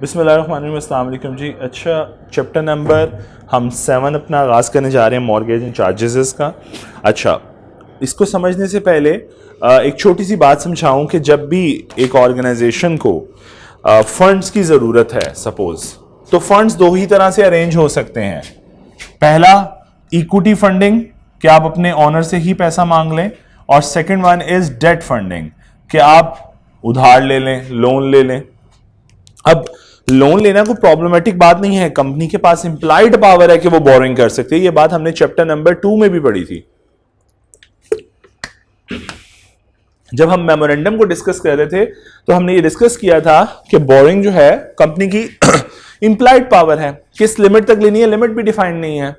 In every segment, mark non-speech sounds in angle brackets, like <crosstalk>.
बिसमीम जी अच्छा chapter number हम सेवन अपना आगाज़ करने जा रहे हैं मॉर्गेज एंड चार्जेस का अच्छा इसको समझने से पहले एक छोटी सी बात समझाऊं कि जब भी एक ऑर्गेनाइजेशन को फंड्स की ज़रूरत है सपोज़ तो फंड्स दो ही तरह से अरेंज हो सकते हैं पहला इक्विटी फंडिंग कि आप अपने ऑनर से ही पैसा मांग लें और second one is debt funding कि आप उधार ले लें लोन ले लें अब लोन लेना कोई प्रॉब्लमेटिक बात नहीं है कंपनी के पास इंप्लाइड पावर है कि वो बोरिंग कर सकते ये बात हमने चैप्टर नंबर टू में भी पढ़ी थी जब हम मेमोरेंडम को डिस्कस कर रहे थे तो हमने ये डिस्कस किया था कि बोरिंग जो है कंपनी की इंप्लाइड <clears throat> पावर है किस लिमिट तक लेनी है लिमिट भी डिफाइंड नहीं है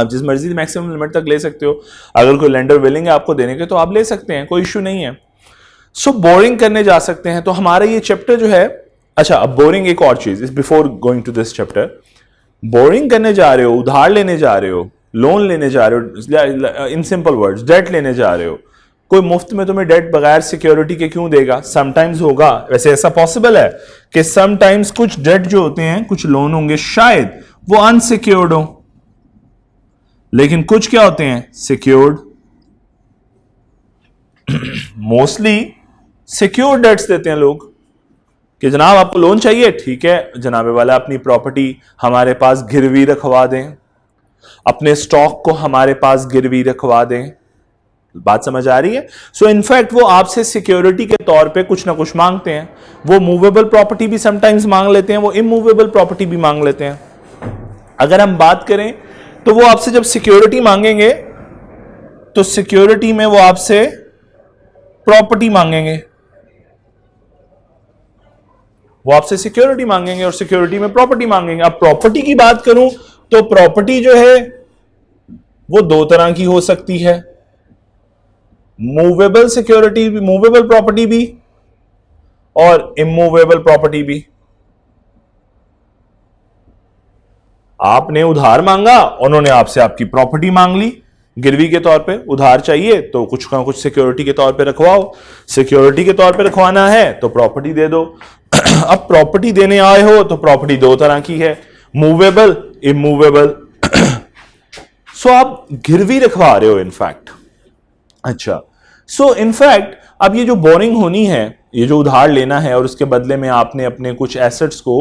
आप जिस मर्जी मैक्सिमम लिमिट तक ले सकते हो अगर कोई लेंडर विलिंग है आपको देने के तो आप ले सकते हैं कोई इश्यू नहीं है सो so, बोरिंग करने जा सकते हैं तो हमारा ये चैप्टर जो है अच्छा अब बोरिंग एक और चीज is before going to this chapter boring करने जा रहे हो उधार लेने जा रहे हो लोन लेने जा रहे हो इन सिंपल वर्ड्स डेट लेने जा रहे हो कोई मुफ्त में तुम्हें डेट बगैर सिक्योरिटी के क्यों देगा समटाइम्स होगा वैसे ऐसा पॉसिबल है कि समटाइम्स कुछ डेट जो होते हैं कुछ लोन होंगे शायद वो अनसिक्योर्ड हो लेकिन कुछ क्या होते हैं सिक्योर्ड मोस्टली सिक्योर्ड डेट्स देते हैं लोग कि जनाब आपको लोन चाहिए ठीक है जनाबे वाला अपनी प्रॉपर्टी हमारे पास गिरवी रखवा दें अपने स्टॉक को हमारे पास गिरवी रखवा दें बात समझ आ रही है सो so, इनफैक्ट वो आपसे सिक्योरिटी के तौर पे कुछ ना कुछ मांगते हैं वो मूवेबल प्रॉपर्टी भी समटाइम्स मांग लेते हैं वो इमूवेबल प्रॉपर्टी भी मांग लेते हैं अगर हम बात करें तो वो आपसे जब सिक्योरिटी मांगेंगे तो सिक्योरिटी में वो आपसे प्रॉपर्टी मांगेंगे वो आपसे सिक्योरिटी मांगेंगे और सिक्योरिटी में प्रॉपर्टी मांगेंगे अब प्रॉपर्टी की बात करूं तो प्रॉपर्टी जो है वो दो तरह की हो सकती है मूवेबल सिक्योरिटी भी मूवेबल प्रॉपर्टी भी और इमूवेबल प्रॉपर्टी भी आपने उधार मांगा उन्होंने आपसे आपकी प्रॉपर्टी मांग ली गिरवी के तौर पे उधार चाहिए तो कुछ ना कुछ सिक्योरिटी के तौर पे रखवाओ सिक्योरिटी के तौर पे रखवाना है तो प्रॉपर्टी दे दो अब प्रॉपर्टी देने आए हो तो प्रॉपर्टी दो तरह की है मूवेबल इमूवेबल सो आप गिरवी रखवा रहे हो इनफैक्ट अच्छा सो so, इनफैक्ट अब ये जो बोरिंग होनी है ये जो उधार लेना है और उसके बदले में आपने अपने कुछ एसेट्स को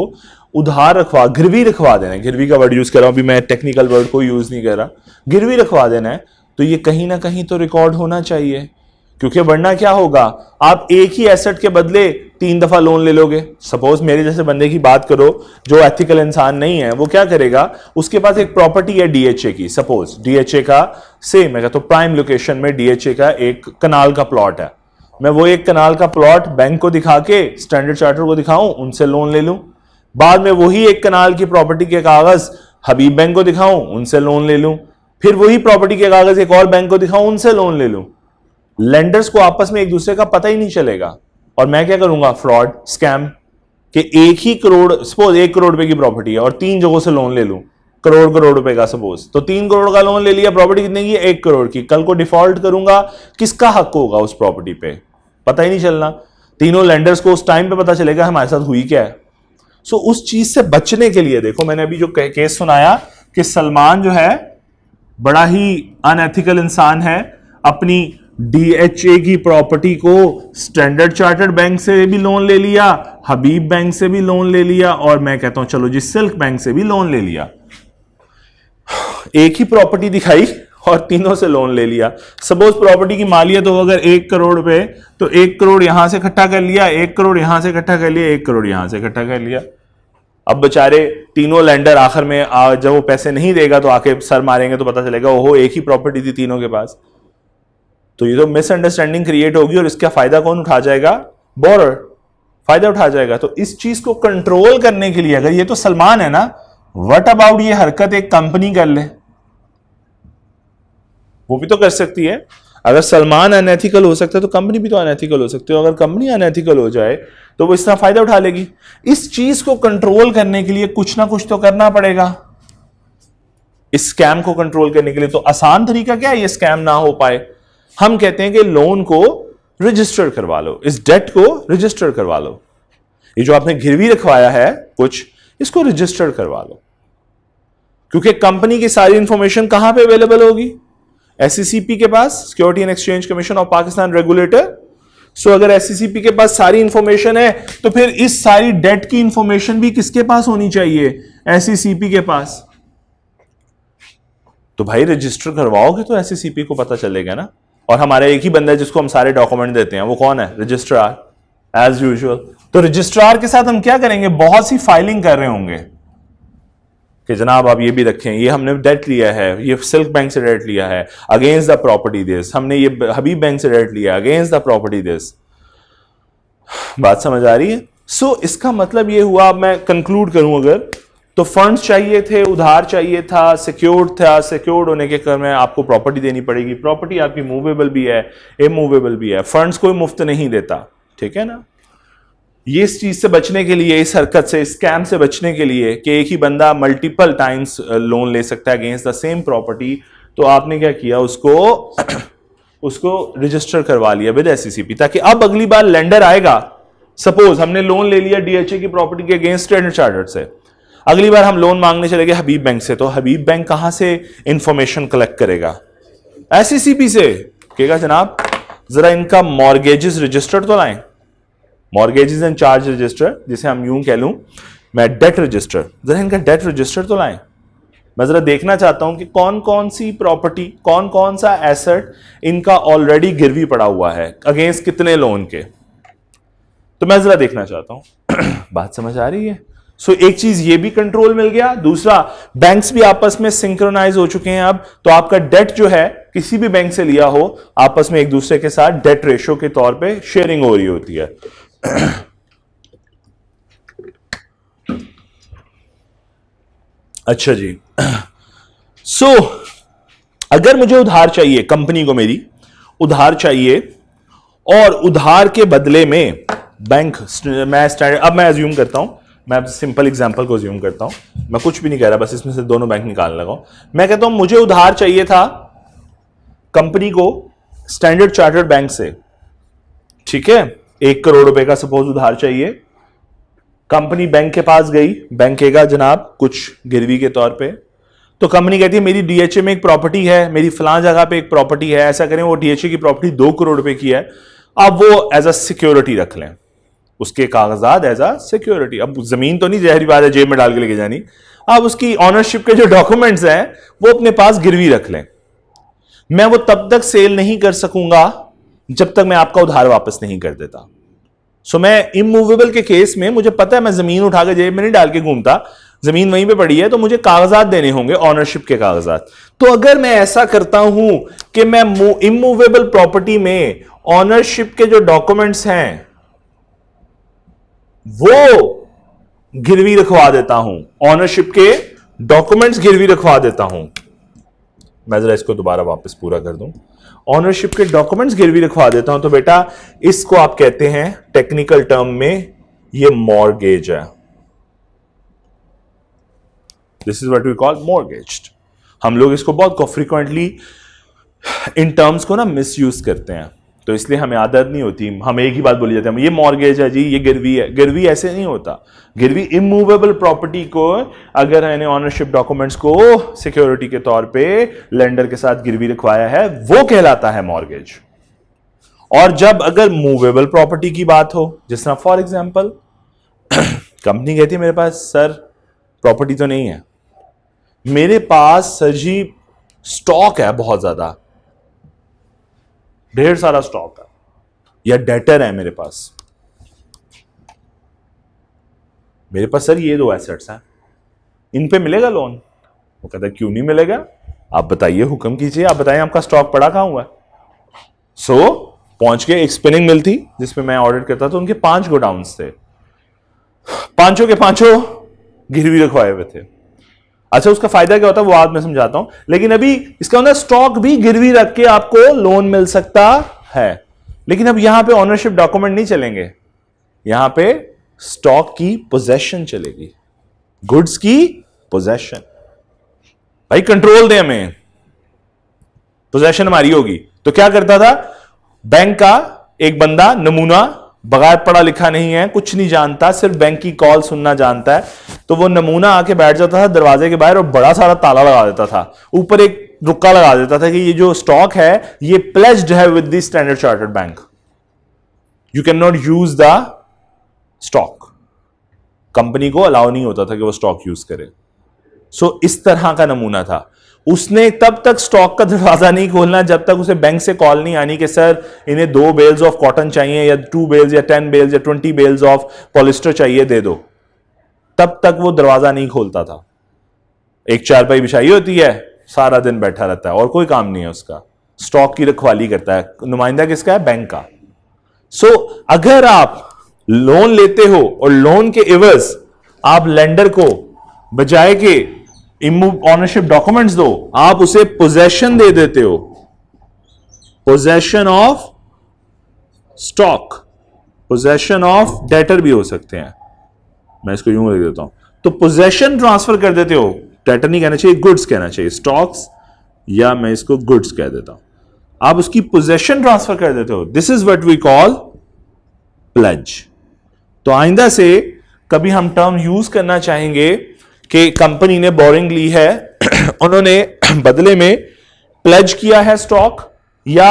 उधार रखवा गिरवी रखवा देना है गिरवी का वर्ड यूज कर रहा हूं अभी मैं टेक्निकल वर्ड को यूज नहीं कर रहा गिरवी रखवा देना है तो ये कहीं ना कहीं तो रिकॉर्ड होना चाहिए क्योंकि वरना क्या होगा आप एक ही एसेट के बदले तीन दफा लोन ले लोगे सपोज मेरे जैसे बंदे की बात करो जो एथिकल इंसान नहीं है वो क्या करेगा उसके पास एक प्रॉपर्टी है डीएचए की सपोज डीएचए का सेम है तो प्राइम लोकेशन में डीएचए का एक कनाल का प्लॉट है मैं वो एक कनाल का प्लॉट बैंक को दिखा के स्टैंडर्ड चार्टर को दिखाऊं उनसे लोन ले लूं बाद में वही एक कनाल की प्रॉपर्टी के कागज हबीब बैंक को दिखाऊं उनसे लोन ले लूं फिर वही प्रॉपर्टी के कागज एक और बैंक को दिखाऊं उनसे लोन ले लूं लेंडर्स को आपस में एक दूसरे का पता ही नहीं चलेगा और मैं क्या करूंगा फ्रॉड स्कैम कि एक ही करोड़ सपोज एक करोड़ रुपए की प्रॉपर्टी है और तीन जगहों से लोन ले लूं करोड़ करोड़ रुपए का सपोज तो तीन करोड़ का लोन ले लिया प्रॉपर्टी कितने की एक करोड़ की कल को डिफॉल्ट करूंगा किसका हक होगा उस प्रॉपर्टी पे पता ही नहीं चलना तीनों लेंडर्स को उस टाइम पे पता चलेगा हमारे साथ हुई क्या है सो so, उस चीज से बचने के लिए देखो मैंने अभी जो केस सुनाया कि सलमान जो है बड़ा ही अनएथिकल इंसान है अपनी डीएचए की प्रॉपर्टी को स्टैंडर्ड चार्टर्ड बैंक से भी लोन ले लिया हबीब बैंक से भी लोन ले लिया और मैं कहता हूं चलो जी सिल्क बैंक से भी लोन ले लिया एक ही प्रॉपर्टी दिखाई और तीनों से लोन ले लिया सपोज प्रॉपर्टी की मालियत हो तो अगर एक करोड़ रुपए तो एक करोड़ यहां से इकट्ठा कर लिया एक करोड़ यहां से इकट्ठा कर लिया एक करोड़ यहां से इकट्ठा कर लिया अब बेचारे तीनों लैंडर आखिर में जब वो पैसे नहीं देगा तो आके सर मारेंगे तो पता चलेगा ओहो एक ही प्रॉपर्टी थी तीनों के पास तो ये तो मिसअंडरस्टैंडिंग क्रिएट होगी और इसका फायदा कौन उठा जाएगा बॉर्डर फायदा उठा जाएगा तो इस चीज को कंट्रोल करने के लिए अगर ये तो सलमान है ना वट अबाउट ये हरकत एक कंपनी कर ले वो भी तो कर सकती है अगर सलमान अनएथिकल हो सकता है तो कंपनी भी तो अनएथिकल हो सकती है अगर कंपनी अनएथिकल हो जाए तो वो इस तरह फायदा उठा लेगी इस चीज को कंट्रोल करने के लिए कुछ ना कुछ तो करना पड़ेगा इस स्कैम को कंट्रोल करने के लिए तो आसान तरीका क्या है ये स्कैम ना हो पाए हम कहते हैं कि लोन को रजिस्टर करवा लो इस डेट को रजिस्टर करवा लो ये जो आपने गिरवी रखवाया है कुछ इसको रजिस्टर करवा लो क्योंकि कंपनी की सारी इंफॉर्मेशन कहां पे अवेलेबल होगी एससीसीपी e के पास security and exchange commission of Pakistan regulator so अगर एससीसीपी e के पास सारी इंफॉर्मेशन है तो फिर इस सारी डेट की इंफॉर्मेशन भी किसके पास होनी चाहिए एससीसीपी e के पास तो भाई रजिस्टर करवाओगे तो एससीसीपी को पता चलेगा ना और हमारा एक ही बंदा है जिसको हम सारे डॉक्यूमेंट देते हैं वो कौन है रजिस्ट्रार एज यूजल तो रजिस्ट्रार के साथ हम क्या करेंगे बहुत सी फाइलिंग कर रहे होंगे कि जनाब आप ये भी रखें ये हमने डेट लिया है ये सिल्क बैंक से डेट लिया है अगेंस्ट द प्रॉपर्टी दिस हमने ये हबीब बैंक से डेट लिया अगेंस्ट द प्रॉपर्टी दिस बात समझ आ रही है सो so, इसका मतलब ये हुआ मैं कंक्लूड करूं अगर तो फंड्स चाहिए थे उधार चाहिए था सिक्योर्ड था सिक्योर्ड होने के क्रम में आपको प्रॉपर्टी देनी पड़ेगी प्रॉपर्टी आपकी मूवेबल भी है इमूवेबल भी है फंड्स कोई मुफ्त नहीं देता ठीक है ना ये इस चीज से बचने के लिए इस हरकत से स्कैम से बचने के लिए कि एक ही बंदा मल्टीपल टाइम्स लोन ले सकता है अगेंस्ट द सेम प्रॉपर्टी तो आपने क्या किया उसको <clears throat> उसको रजिस्टर करवा लिया विद एस e ताकि अब अगली बार लेंडर आएगा सपोज हमने लोन ले लिया डीएचए की प्रॉपर्टी के अगेंस्ट स्टैंडर्ड चार्टर्ड से अगली बार हम लोन मांगने चले गए हबीब बैंक से तो हबीब बैंक कहाँ से इंफॉर्मेशन कलेक्ट करेगा एस e से कहेगा जनाब जरा इनका मॉर्गेजेस रजिस्टर तो लाएं मॉर्गेजेस एंड चार्ज रजिस्टर जिसे हम यूं कह लूं मैं डेट रजिस्टर जरा इनका डेट रजिस्टर तो लाएं मैं ज़रा देखना चाहता हूं कि कौन कौन सी प्रॉपर्टी कौन कौन सा एसेट इनका ऑलरेडी गिरवी पड़ा हुआ है अगेंस्ट कितने लोन के तो मैं ज़रा देखना चाहता हूं <clears throat> बात समझ आ रही है सो एक चीज ये भी कंट्रोल मिल गया दूसरा बैंक्स भी आपस में सिंक्रोनाइज हो चुके हैं अब तो आपका डेट जो है किसी भी बैंक से लिया हो आपस में एक दूसरे के साथ डेट रेशो के तौर पे शेयरिंग हो रही होती है अच्छा जी सो so, अगर मुझे उधार चाहिए कंपनी को मेरी उधार चाहिए और उधार के बदले में बैंक मैं स्टैंडर्ड अब मैं एज्यूम करता हूं मैं अब सिंपल एग्जाम्पल को ज्यूम करता हूं मैं कुछ भी नहीं कह रहा बस इसमें से दोनों बैंक निकालने लगा मैं कहता हूँ मुझे उधार चाहिए था कंपनी को स्टैंडर्ड चार्टर्ड बैंक से ठीक है एक करोड़ रुपए का सपोज उधार चाहिए कंपनी बैंक के पास गई बैंक कहेगा जनाब कुछ गिरवी के तौर पे तो कंपनी कहती है मेरी डीएचए में एक प्रॉपर्टी है मेरी फलां जगह पे एक प्रॉपर्टी है ऐसा करें वो डीएचए की प्रॉपर्टी दो करोड़ रुपए की है अब वो एज अ सिक्योरिटी रख लें उसके कागजात एज आ सिक्योरिटी अब ज़मीन तो नहीं जहरी बात है जेब में डाल के लेके जानी अब उसकी ऑनरशिप के जो डॉक्यूमेंट्स हैं वो अपने पास गिरवी रख लें मैं वो तब तक सेल नहीं कर सकूंगा जब तक मैं आपका उधार वापस नहीं कर देता सो so, मैं इमूवेबल के केस में मुझे पता है मैं ज़मीन उठाकर जेब में नहीं डाल के घूमता ज़मीन वहीं पे पड़ी है तो मुझे कागजात देने होंगे ऑनरशिप के कागजात तो अगर मैं ऐसा करता हूं कि मैं इमूवेबल प्रॉपर्टी में ऑनरशिप के जो डॉक्यूमेंट्स हैं वो गिरवी रखवा देता हूं ऑनरशिप के डॉक्यूमेंट्स गिरवी रखवा देता हूं मैं जरा इसको दोबारा वापस पूरा कर दूं ऑनरशिप के डॉक्यूमेंट्स गिरवी रखवा देता हूं तो बेटा इसको आप कहते हैं टेक्निकल टर्म में ये मॉर्गेज है this is what we call mortgage हम लोग इसको बहुत फ्रीक्वेंटली इन टर्म्स को ना मिस यूज करते हैं तो इसलिए हमें आदत नहीं होती हम एक ही बात बोली जाती है ये मॉर्गेज है जी ये गिरवी है गिरवी ऐसे नहीं होता गिरवी इमूवेबल प्रॉपर्टी को अगर मैंने ऑनरशिप डॉक्यूमेंट्स को सिक्योरिटी के तौर पे लेंडर के साथ गिरवी रखवाया है वो कहलाता है मॉर्गेज और जब अगर मूवेबल प्रॉपर्टी की बात हो जिस तरह फॉर एग्जाम्पल कंपनी कहती है मेरे पास सर प्रॉपर्टी तो नहीं है मेरे पास सर जी स्टॉक है बहुत ज़्यादा ढेर सारा स्टॉक है या डेटर है मेरे पास मेरे पास सर ये दो एसेट्स हैं इन पे मिलेगा लोन वो कहता क्यों नहीं मिलेगा आप बताइए हुक्म कीजिए आप बताइए आपका स्टॉक पड़ा कहाँ हुआ है सो so, पहुंच के एक स्पिनिंग मिल थी जिसमें मैं ऑर्डर करता तो उनके पांच गोडाउन थे पांचों के पांचों गिरवी रखवाए हुए थे अच्छा उसका फायदा क्या होता है वो आज मैं समझाता हूं लेकिन अभी इसका मतलब स्टॉक भी गिरवी रख के आपको लोन मिल सकता है लेकिन अब यहां पे ऑनरशिप डॉक्यूमेंट नहीं चलेंगे यहां पे स्टॉक की पोजेशन चलेगी गुड्स की पोजेशन भाई कंट्रोल दे हमें पोजेशन हमारी होगी तो क्या करता था बैंक का एक बंदा नमूना बगैर पढ़ा लिखा नहीं है कुछ नहीं जानता सिर्फ बैंक की कॉल सुनना जानता है तो वो नमूना आके बैठ जाता था दरवाजे के बाहर और बड़ा सारा ताला लगा देता था ऊपर एक रुक्का लगा देता था कि ये जो स्टॉक है ये प्लेस्ड है with the standard chartered bank you can not use the stock company को अलाउ नहीं होता था कि वो स्टॉक यूज करे सो so, इस तरह का नमूना था उसने तब तक स्टॉक का दरवाजा नहीं खोलना जब तक उसे बैंक से कॉल नहीं आनी कि सर इन्हें दो बेल्स ऑफ कॉटन चाहिए या टू बेल्स या टेन बेल्स या ट्वेंटी बेल्स ऑफ पॉलिस्टर चाहिए दे दो तब तक वो दरवाजा नहीं खोलता था एक चारपाई बिछाई होती है सारा दिन बैठा रहता है और कोई काम नहीं है उसका स्टॉक की रखवाली करता है नुमाइंदा किसका है बैंक का सो so, अगर आप लोन लेते हो और लोन के इवज आप लेंडर को बजाय के इमूव ऑनरशिप डॉक्यूमेंट्स दो आप उसे पोजेशन दे देते हो possession of stock possession of debtor भी हो सकते हैं मैं इसको यूं लिख देता हूं तो पोजेशन ट्रांसफर कर देते हो डेटर नहीं कहना चाहिए गुड्स कहना चाहिए स्टॉक्स या मैं इसको गुड्स कह देता हूं आप उसकी पोजेशन ट्रांसफर कर देते हो this is what we call pledge तो आइंदा से कभी हम टर्म यूज करना चाहेंगे कि कंपनी ने बोरिंग ली है <clears throat> उन्होंने <clears throat> बदले में प्लेज किया है स्टॉक या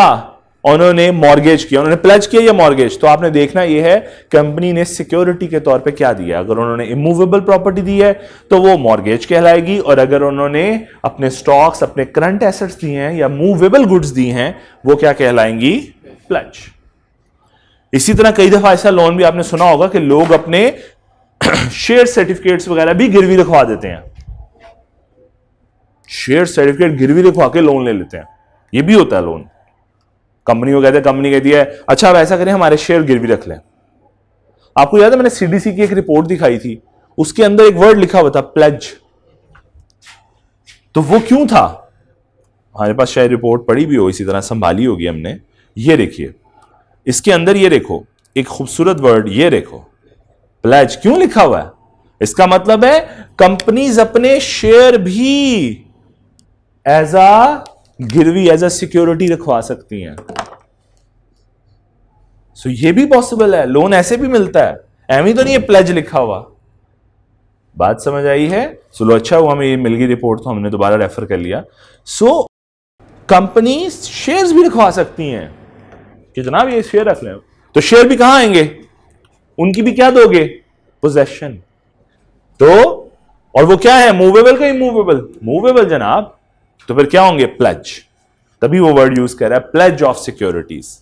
उन्होंने मॉर्गेज किया उन्होंने प्लेज किया या मॉर्गेज तो आपने देखना यह है कंपनी ने सिक्योरिटी के तौर पे क्या दिया अगर उन्होंने इमूवेबल प्रॉपर्टी दी है तो वो मॉर्गेज कहलाएगी और अगर उन्होंने अपने स्टॉक्स अपने करंट एसेट्स दिए हैं या मूवेबल गुड्स दी हैं वो क्या कहलाएंगी प्लेज इसी तरह कई दफा ऐसा लोन भी आपने सुना होगा कि लोग अपने शेयर <coughs> सर्टिफिकेट्स वगैरह भी गिरवी रखवा देते हैं शेयर सर्टिफिकेट गिरवी रखवा के लोन ले लेते हैं ये भी होता है लोन कंपनी को कहते हैं कंपनी कहती है अच्छा आप ऐसा करें हमारे शेयर गिरवी रख लें आपको याद है मैंने सीडीसी की एक रिपोर्ट दिखाई थी उसके अंदर एक वर्ड लिखा हुआ था प्लेज तो वो क्यों था हमारे पास शायद रिपोर्ट पड़ी भी हो इसी तरह संभाली होगी हमने ये देखिए इसके अंदर ये देखो एक खूबसूरत वर्ड ये देखो प्लेज क्यों लिखा हुआ है इसका मतलब है कंपनीज अपने शेयर भी एज अ गिरवी एज अ सिक्योरिटी रखवा सकती हैं सो ये भी पॉसिबल है लोन ऐसे भी मिलता है एम तो नहीं है प्लेज लिखा हुआ बात समझ आई है सो लो अच्छा हुआ हमें ये मिल गई रिपोर्ट तो हमने दोबारा रेफर कर लिया सो कंपनी शेयर्स भी रखवा सकती हैं कि जनाब ये शेयर रख लें तो शेयर भी कहां आएंगे उनकी भी क्या दोगे पोजेशन तो और वो क्या है मूवेबल का इमूवेबल मूवेबल जनाब तो फिर क्या होंगे प्लेज तभी वो वर्ड यूज कर रहा है प्लेज ऑफ सिक्योरिटीज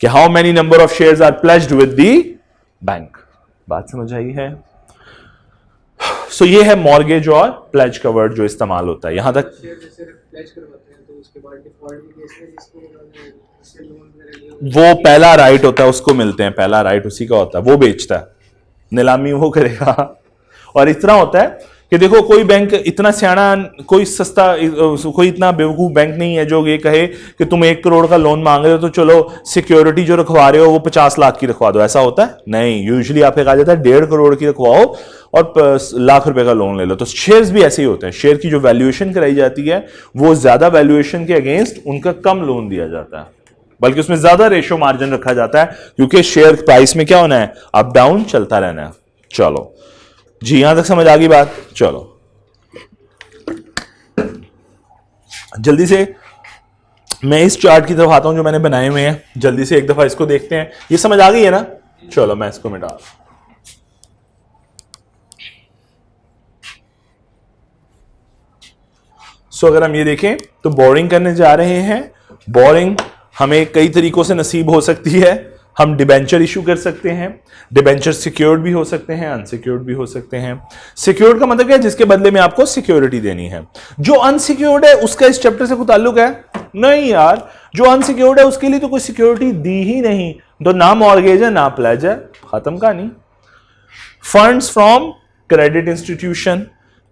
कि how many number of shares are pledged with the bank बात समझ आई है सो so, ये है मॉर्गेज और प्लेज का वर्ड जो इस्तेमाल होता है यहां तक वो पहला राइट होता है उसको मिलते हैं पहला राइट उसी का होता है वो बेचता है नीलामी वो करेगा और इस होता है कि देखो कोई बैंक इतना स्याणा कोई सस्ता कोई इतना बेवकूफ़ बैंक नहीं है जो ये कहे कि तुम एक करोड़ का लोन मांग रहे हो तो चलो सिक्योरिटी जो रखवा रहे हो वो पचास लाख की रखवा दो ऐसा होता है नहीं यूजली आपके कहा जाता है डेढ़ करोड़ की रखवाओ और लाख रुपए का लोन ले लो तो शेयर्स भी ऐसे ही होते हैं शेयर की जो वैल्यूएशन कराई जाती है वो ज़्यादा वैल्यूएशन के अगेंस्ट उनका कम लोन दिया जाता है बल्कि उसमें ज़्यादा रेशो मार्जिन रखा जाता है क्योंकि शेयर प्राइस में क्या होना है अप डाउन चलता रहना है चलो जी यहां तक समझ आ गई बात चलो जल्दी से मैं इस चार्ट की तरफ आता हूं जो मैंने बनाए हुए हैं जल्दी से एक दफा इसको देखते हैं ये समझ आ गई है ना चलो मैं इसको मिटा सो अगर हम ये देखें तो बोरिंग करने जा रहे हैं बोरिंग हमें कई तरीकों से नसीब हो सकती है हम डिबेंचर इशू कर सकते हैं डिबेंचर सिक्योर्ड भी हो सकते हैं अनसिक्योर्ड भी हो सकते हैं सिक्योर्ड का मतलब क्या है जिसके बदले में आपको सिक्योरिटी देनी है जो अनसिक्योर्ड है उसका इस चैप्टर से कोई ताल्लुक है नहीं यार जो अनसिक्योर्ड है उसके लिए तो कोई सिक्योरिटी दी ही नहीं तो ना मॉर्गेज है ना प्लेज है खत्म नहीं फंड्स फ्रॉम क्रेडिट इंस्टीट्यूशन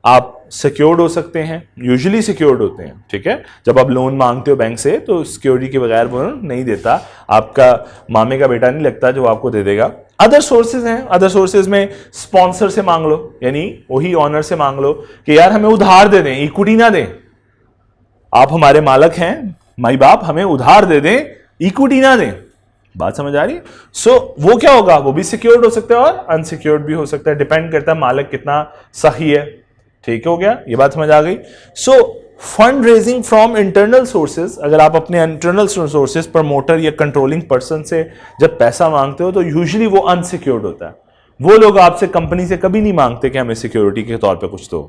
आप सिक्योर्ड हो सकते हैं यूजुअली सिक्योर्ड होते हैं ठीक है जब आप लोन मांगते हो बैंक से तो सिक्योरिटी के बगैर वो नहीं देता आपका मामे का बेटा नहीं लगता जो आपको दे देगा अदर सोर्सेज हैं अदर सोर्सेज में स्पॉन्सर से मांग लो यानी वही ऑनर से मांग लो कि यार हमें उधार दे दें इक्विटी ना दें आप हमारे मालक हैं माई बाप हमें उधार दे दें इक्विटी ना दें बात समझ आ रही है सो so, वो क्या होगा वो भी सिक्योर्ड हो सकता है और अनसिक्योर्ड भी हो सकता है डिपेंड करता है मालक कितना सही है ठीक हो गया ये बात समझ आ गई so fund raising from internal sources अगर आप अपने इंटरनल सोर्सेज प्रमोटर या कंट्रोलिंग पर्सन से जब पैसा मांगते हो तो यूजली वो अनसिक्योर्ड होता है वो लोग आपसे कंपनी से कभी नहीं मांगते कि हमें सिक्योरिटी के तौर पे कुछ दो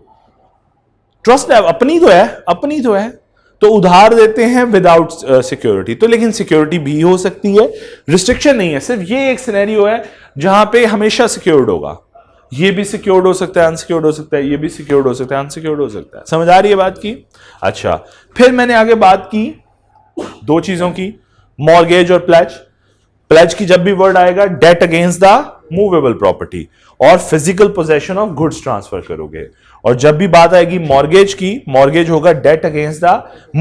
ट्रस्ट है अपनी तो है अपनी तो है तो उधार देते हैं विदाउट सिक्योरिटी तो लेकिन सिक्योरिटी भी हो सकती है रिस्ट्रिक्शन नहीं है सिर्फ ये एक सिनेरियो है जहां पे हमेशा सिक्योर्ड होगा ये भी सिक्योर्ड हो सकता है अनसिक्योर्ड हो सकता है ये भी सिक्योर्ड हो सकता है अनसिक्योर्ड हो सकता है समझ आ रही है बात की अच्छा फिर मैंने आगे बात की दो चीजों की मॉर्गेज और प्लेज प्लेज की जब भी वर्ड आएगा debt against the movable property और physical possession of goods transfer करोगे और जब भी बात आएगी मॉर्गेज की मॉर्गेज होगा debt against the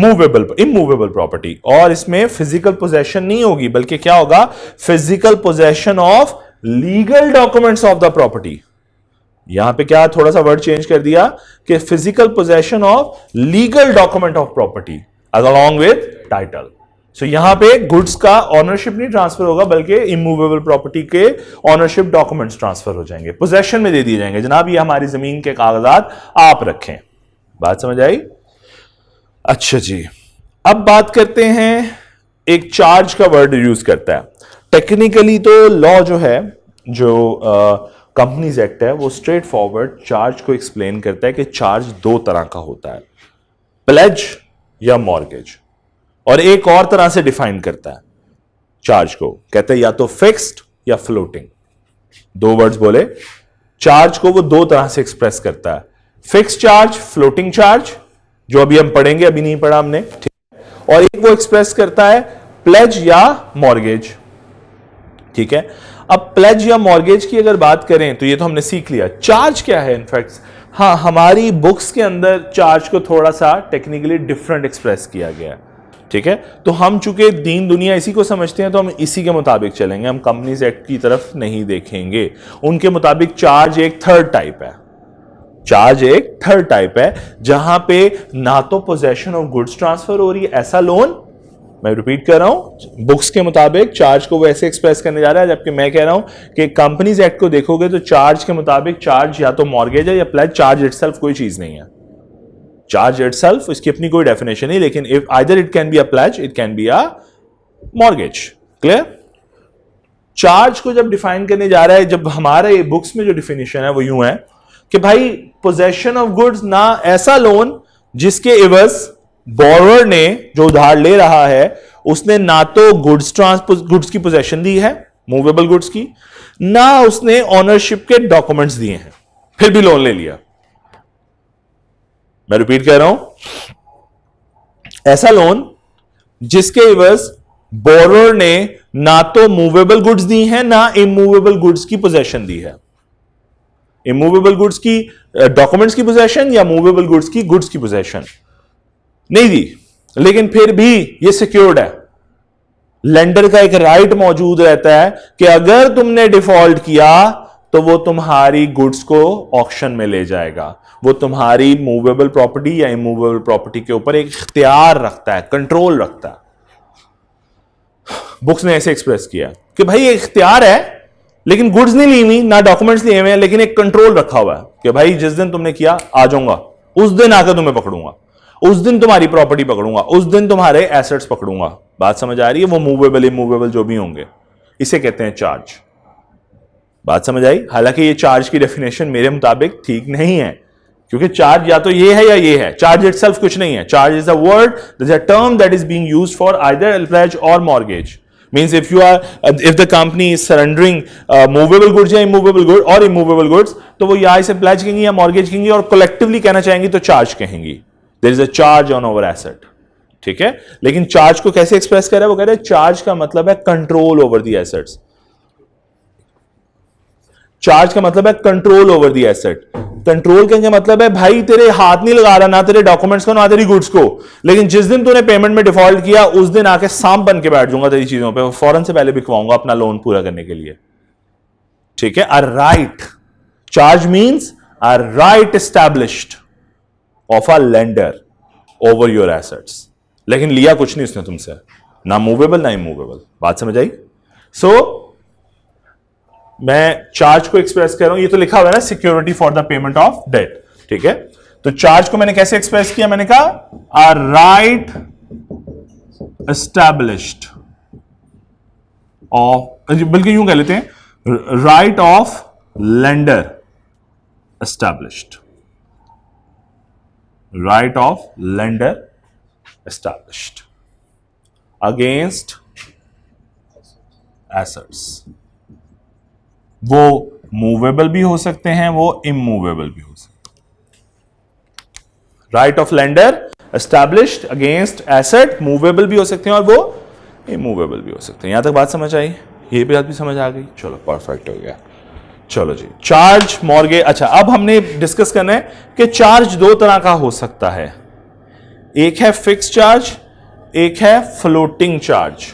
movable immovable property और इसमें फिजिकल पोजेशन नहीं होगी बल्कि क्या होगा physical possession of legal documents of the property यहां पे क्या थोड़ा सा वर्ड चेंज कर दिया कि physical possession of legal document of property along with title so यहां पे गुड्स का ऑनरशिप नहीं ट्रांसफर होगा बल्कि इमूवेबल प्रॉपर्टी के ऑनरशिप डॉक्यूमेंट्स ट्रांसफर हो जाएंगे पोजेशन में दे दिए जाएंगे जनाब ये हमारी जमीन के कागजात आप रखें बात समझ आई अच्छा जी अब बात करते हैं एक चार्ज का वर्ड यूज करता है टेक्निकली तो लॉ जो है जो आ, कंपनीज एक्ट है वो स्ट्रेट फॉरवर्ड चार्ज को एक्सप्लेन करता है कि चार्ज दो तरह का होता है प्लेज या मॉर्गेज और एक और तरह से डिफाइन करता है चार्ज को कहते हैं या तो फिक्स्ड या फ्लोटिंग दो वर्ड्स बोले चार्ज को वो दो तरह से एक्सप्रेस करता है फिक्स चार्ज फ्लोटिंग चार्ज जो अभी हम पढ़ेंगे अभी नहीं पढ़ा हमने ठीक है और एक वो एक्सप्रेस करता है प्लेज या मॉर्गेज ठीक है अब प्लेज या मॉर्गेज की अगर बात करें तो ये तो हमने सीख लिया चार्ज क्या है इनफैक्ट हाँ हमारी बुक्स के अंदर चार्ज को थोड़ा सा टेक्निकली डिफरेंट एक्सप्रेस किया गया है ठीक है तो हम चूंकि दीन दुनिया इसी को समझते हैं तो हम इसी के मुताबिक चलेंगे हम कंपनीज एक्ट की तरफ नहीं देखेंगे उनके मुताबिक चार्ज एक थर्ड टाइप है चार्ज एक थर्ड टाइप है जहां पे ना तो पोजेशन ऑफ गुड्स ट्रांसफर हो रही है ऐसा लोन मैं रिपीट कर रहा हूं बुक्स के मुताबिक चार्ज को वो ऐसे एक्सप्रेस करने जा रहा है जबकि मैं कह रहा हूं कि कंपनीज एक्ट को देखोगे तो चार्ज के मुताबिक चार्ज या तो मॉर्गेज है या प्लस चार्ज इट कोई चीज़ नहीं है चार्ज इट इसकी अपनी कोई डेफिनेशन नहीं लेकिन if either it can be a pledge it can be a mortgage clear charge को जब डिफाइन करने जा रहा है जब हमारे बुक्स में जो डिफिनेशन है वो यूं है कि भाई पोजेशन ऑफ गुड्स ना ऐसा लोन जिसके इवज बोरवर ने जो उधार ले रहा है उसने ना तो गुड्स ट्रांसपोर्ट गुड्स की पोजेशन दी है मूवेबल गुड्स की ना उसने ऑनरशिप के डॉक्यूमेंट्स दिए हैं फिर भी लोन ले लिया मैं रिपीट कह रहा हूं ऐसा लोन जिसके इवज बोरर ने ना तो मूवेबल गुड्स दी हैं ना इमूवेबल गुड्स की पोजेशन दी है इमूवेबल गुड्स की डॉक्यूमेंट्स की पोजेशन या मूवेबल गुड्स की गुड्स की पोजेशन नहीं दी लेकिन फिर भी ये सिक्योर्ड है लेंडर का एक राइट मौजूद रहता है कि अगर तुमने डिफॉल्ट किया तो वो तुम्हारी गुड्स को ऑक्शन में ले जाएगा वो तुम्हारी मूवेबल प्रॉपर्टी या इमूवेबल प्रॉपर्टी के ऊपर एक इख्तियार रखता है कंट्रोल रखता है बुक्स ने ऐसे एक्सप्रेस किया कि भाई ये इख्तियार है लेकिन गुड्स नहीं ली हुई ना डॉक्यूमेंट्स लिए हुए हैं लेकिन एक कंट्रोल रखा हुआ है कि भाई जिस दिन तुमने किया आ जाऊंगा उस दिन आकर तुम्हें पकड़ूंगा उस दिन तुम्हारी प्रॉपर्टी पकड़ूंगा उस दिन तुम्हारे एसेट्स पकड़ूंगा बात समझ आ रही है वो मूवेबल इमूवेबल जो भी होंगे इसे कहते हैं चार्ज बात समझ आई हालांकि ये चार्ज की डेफिनेशन मेरे मुताबिक ठीक नहीं है क्योंकि चार्ज या तो ये है या ये है चार्ज इट कुछ नहीं है charge is a word is a term that is being used for either pledge और mortgage means if you are if the company is surrendering movable goods या इमूवेबल गुड और इमूवेबल गुड्स तो वो या इसे प्लेज कहेंगी या mortgage कहेंगी और कलेक्टिवली कहना चाहेंगी तो चार्ज कहेंगी there is a charge on over asset ठीक है लेकिन चार्ज को कैसे एक्सप्रेस कर रहे हैं वो कह रहे हैं चार्ज का मतलब है control over the assets charge का मतलब है control over the asset control कहने का मतलब है भाई तेरे हाथ नहीं लगा रहा ना तेरे डॉक्यूमेंट्स को ना तेरी गुड्स को लेकिन जिस दिन तूने पेमेंट में डिफॉल्ट किया उस दिन आके सांप बन के बैठ जाऊंगा तेरी चीजों पे फॉरन से पहले बिकवाऊंगा अपना लोन पूरा करने के लिए ठीक है a right charge means a right established of a lender over your assets लेकिन लिया कुछ नहीं उसने तुमसे ना मूवेबल ना इमूवेबल बात समझ आई सो so, मैं चार्ज को एक्सप्रेस कर रहा हूं ये तो लिखा हुआ है ना security for the payment of debt ठीक है तो चार्ज को मैंने कैसे एक्सप्रेस किया मैंने कहा आर राइट एस्टैब्लिश्ड ऑफ बल्कि यूं कह लेते हैं right of lender established right of lender established against assets वो मूवेबल भी हो सकते हैं वो इमूवेबल भी हो सकते right of lender established against asset movable भी हो सकते हैं और वो इमूवेबल भी हो सकते हैं यहां तक बात समझ आई ये भी बात भी समझ आ गई चलो परफेक्ट हो गया चलो जी चार्ज मॉर्गे अच्छा अब हमने डिस्कस करना है कि चार्ज दो तरह का हो सकता है एक है फिक्स चार्ज एक है floating charge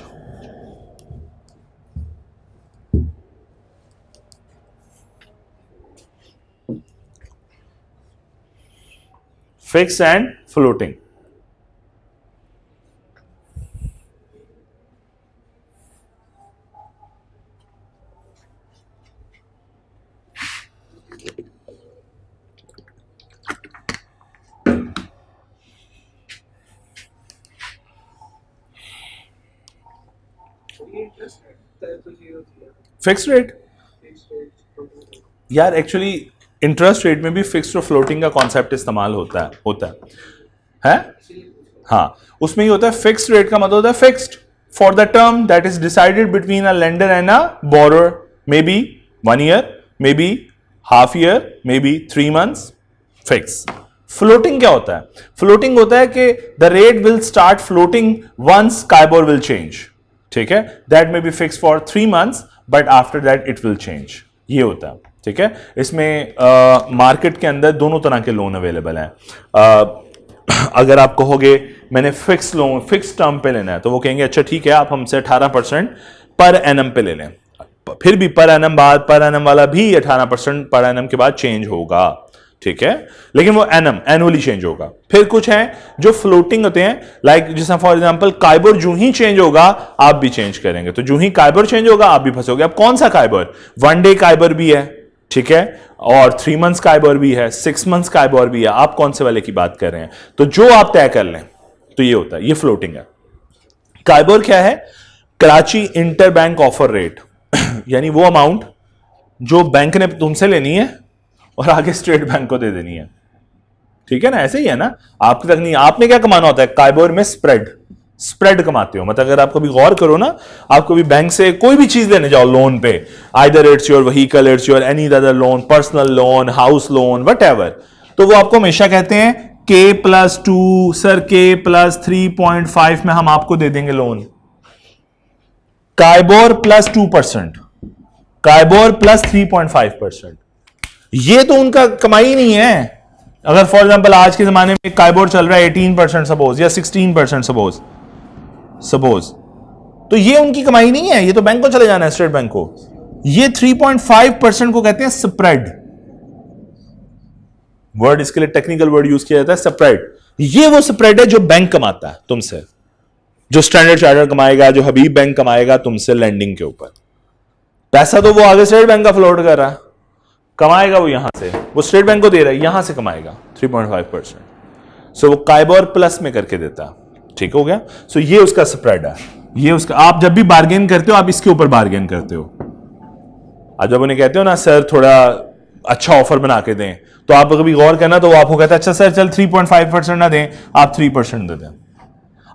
fix and floating fix rate यार एक्चुअली इंटरेस्ट रेट में भी फिक्स और फ्लोटिंग का कॉन्सेप्ट इस्तेमाल होता है होता है है हाँ उसमें ये होता है फिक्स रेट का मतलब होता है fixed for the term that is decided between a lender and a borrower may be one year may be half year may be three months fix floating क्या होता है फ्लोटिंग होता है कि the rate will start floating once KIBOR will change ठीक है that may be fix for three months but after that it will change ये होता है ठीक है इसमें मार्केट uh, के अंदर दोनों तरह के लोन अवेलेबल हैं uh, अगर आप कहोगे मैंने फिक्स लोन फिक्स टर्म पे लेना है तो वो कहेंगे अच्छा ठीक है आप हमसे 18 परसेंट पर एन पे ले लें फिर भी पर एन बाद पर एन वाला भी 18 परसेंट पर एन के बाद चेंज होगा ठीक है लेकिन वो एनम एनुअली चेंज होगा फिर कुछ है जो फ्लोटिंग होते हैं लाइक जैसे फॉर एग्जांपल काइबर जू ही चेंज होगा आप भी चेंज करेंगे तो जू ही काइबर चेंज होगा आप भी फंसोगे अब कौन सा काइबर वन डे काइबर भी है ठीक है और थ्री मंथ्स काइबर भी है सिक्स मंथ्स काइबर भी है आप कौन से वाले की बात कर रहे हैं तो जो आप तय कर लें तो ये होता है ये फ्लोटिंग है काइबर क्या है Karachi inter bank offer rate यानी वो अमाउंट जो बैंक ने तुमसे लेनी है और आगे स्टेट बैंक को दे देनी है ठीक है ना ऐसे ही है ना आपकी तक नहीं आपने क्या कमाना होता है काइबोर में स्प्रेड स्प्रेड कमाते हो मतलब अगर आप कभी गौर करो ना आप कभी बैंक से कोई भी चीज लेने जाओ लोन पे either it's your vehicle it's your any other loan personal loan house loan what तो वो आपको हमेशा कहते हैं के प्लस टू सर के प्लस थ्री पॉइंट फाइव में हम आपको दे देंगे loan KIBOR plus two percent KIBOR plus three point five percent ये तो उनका कमाई नहीं है अगर फॉर एग्जाम्पल आज के जमाने में कार्बोर्ड चल रहा है एटीन परसेंट सपोज या सिक्सटीन परसेंट सपोज सपोज तो ये उनकी कमाई नहीं है ये तो बैंक को चले जाना है स्टेट बैंक को ये 3.5 परसेंट को कहते हैं स्प्रेड वर्ड इसके लिए टेक्निकल वर्ड यूज किया जाता है स्प्रेड ये वो स्प्रेड है जो बैंक कमाता है तुमसे जो स्टैंडर्ड चार्टर कमाएगा जो हबीब बैंक कमाएगा तुमसे लैंडिंग के ऊपर पैसा तो वो आगे स्टेट बैंक का फ्लोट कर रहा है कमाएगा वो यहां से वो स्टेट बैंक को दे रहा है यहां से कमाएगा 3.5 परसेंट सो वो काइबोर प्लस में करके देता ठीक हो गया सो so ये उसका स्प्रेड है ये उसका आप जब भी बार्गेन करते हो आप इसके ऊपर बार्गेन करते हो आप जब उन्हें कहते हो ना सर थोड़ा अच्छा ऑफर बना के दें तो आप कभी गौर करना तो वो आपको कहता है अच्छा सर चल 3.5 परसेंट ना दें आप 3 परसेंट दे दें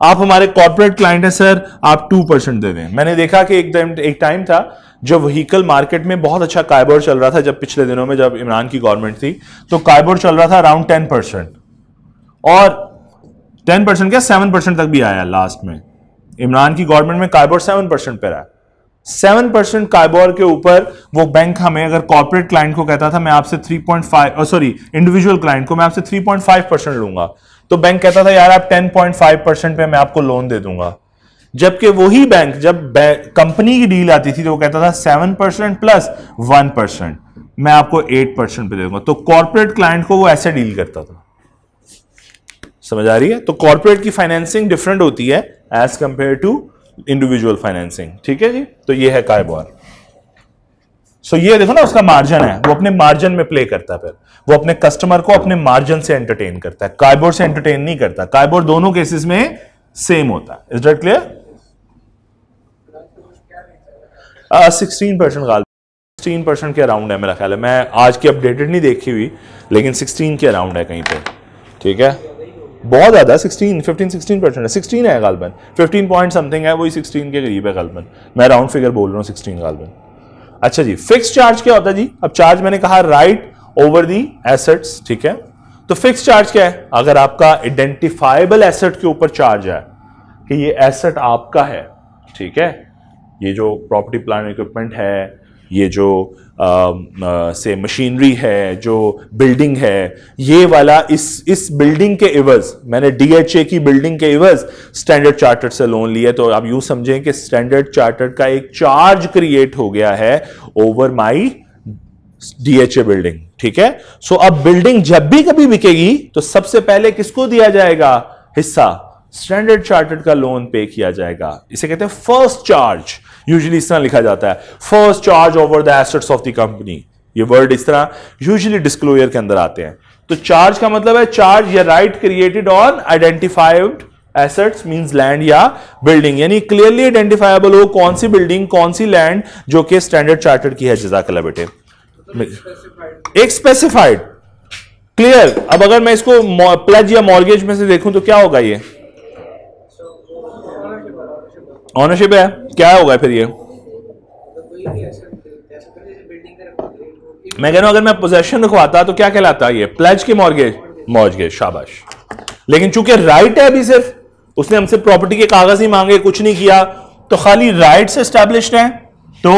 आप हमारे कॉर्पोरेट क्लाइंट है सर आप 2 परसेंट दे दें मैंने देखा कि एक टाइम एक टाइम था जो व्हीकल मार्केट में बहुत अच्छा कायबर चल रहा था जब पिछले दिनों में जब इमरान की गवर्नमेंट थी तो कायबर चल रहा था अराउंड टेन परसेंट और टेन परसेंट क्या सेवन परसेंट तक भी आया लास्ट में इमरान की गवर्नमेंट में कायबर सेवन परसेंट पर आया सेवन परसेंट कायबोर के ऊपर वो बैंक हमें अगर कॉर्पोरेट क्लाइंट को कहता था मैं आपसे three point five sorry individual client को मैं आपसे थ्री पॉइंट फाइव परसेंट लूंगा तो बैंक कहता था यार आप टेन पॉइंट फाइव परसेंट पे मैं आपको लोन दे दूंगा जबकि वही बैंक जब कंपनी की डील आती थी तो वो कहता था seven percent plus one percent मैं आपको एट परसेंट पे दूंगा तो कॉर्पोरेट क्लाइंट को वो ऐसे डील करता था समझ आ रही है तो कॉर्पोरेट की फाइनेंसिंग डिफरेंट होती है as compare to individual financing ठीक है जी तो ये है कायबॉर सो so, ये देखो ना उसका मार्जिन है वो अपने मार्जिन में प्ले करता है फिर वो अपने कस्टमर को अपने मार्जिन से एंटरटेन करता है कायबोर से एंटरटेन नहीं करता कायबोर्ड दोनों केसेस में सेम होता है is that clear sixteen percent गाल सिक्सटीन परसेंट के अराउंड है मेरा ख्याल है मैं आज की अपडेटेड नहीं देखी हुई लेकिन सिक्सटीन के अराउंड है कहीं पर ठीक है बहुत ज़्यादा सिक्सटीन फिफ्टीन सिक्सटीन परसेंट है सिक्सटीन है गालबन फिफ्टीन पॉइंट समथिंग है वही सिक्सटीन के करीब है गालबन मैं राउंड फिगर बोल रहा हूँ सिक्सटीन गालबन अच्छा जी फिक्स चार्ज क्या होता है जी अब चार्ज मैंने कहा राइट ओवर दी एसेट्स ठीक है तो फिक्स चार्ज क्या है अगर आपका आइडेंटिफाइबल एसेट के ऊपर चार्ज है कि ये एसेट आपका है ठीक है ये जो प्रॉपर्टी प्लान इक्विपमेंट है ये जो आ, आ, से मशीनरी है जो बिल्डिंग है ये वाला इस इस बिल्डिंग के इवज मैंने डीएचए की बिल्डिंग के इवज स्टैंडर्ड चार्टर्ड से लोन लिया तो आप यूं समझें कि स्टैंडर्ड चार्टर्ड का एक चार्ज क्रिएट हो गया है ओवर माई डीएचए बिल्डिंग ठीक है सो अब बिल्डिंग जब भी कभी बिकेगी तो सबसे पहले किसको दिया जाएगा हिस्सा स्टैंडर्ड चार्टर्ड का लोन पे किया जाएगा इसे कहते हैं फर्स्ट चार्ज यूजली इस तरह लिखा जाता है first charge over the assets of the company ये वर्ड इस तरह यूजली डिस्क्लोजर के अंदर आते हैं तो चार्ज का मतलब है चार्ज या right created on identified assets means land या बिल्डिंग यानी क्लियरली आइडेंटिफाइबल हो कौन सी बिल्डिंग कौन सी लैंड जो कि स्टैंडर्ड चार्टर्ड की है जजाकला बेटे मतलब एक स्पेसिफाइड क्लियर अब अगर मैं इसको प्लज या मॉर्गेज में से देखूं तो क्या होगा ये ऑनरशिप है क्या होगा फिर ये मैं कह रहा हूं अगर मैं पोजेशन रखवाता तो क्या कहलाता ये प्लेज की मॉर्गेज मॉर्गेज शाबाश लेकिन चूंकि राइट है अभी सिर्फ उसने हमसे प्रॉपर्टी के कागज ही मांगे कुछ नहीं किया तो खाली राइट से है तो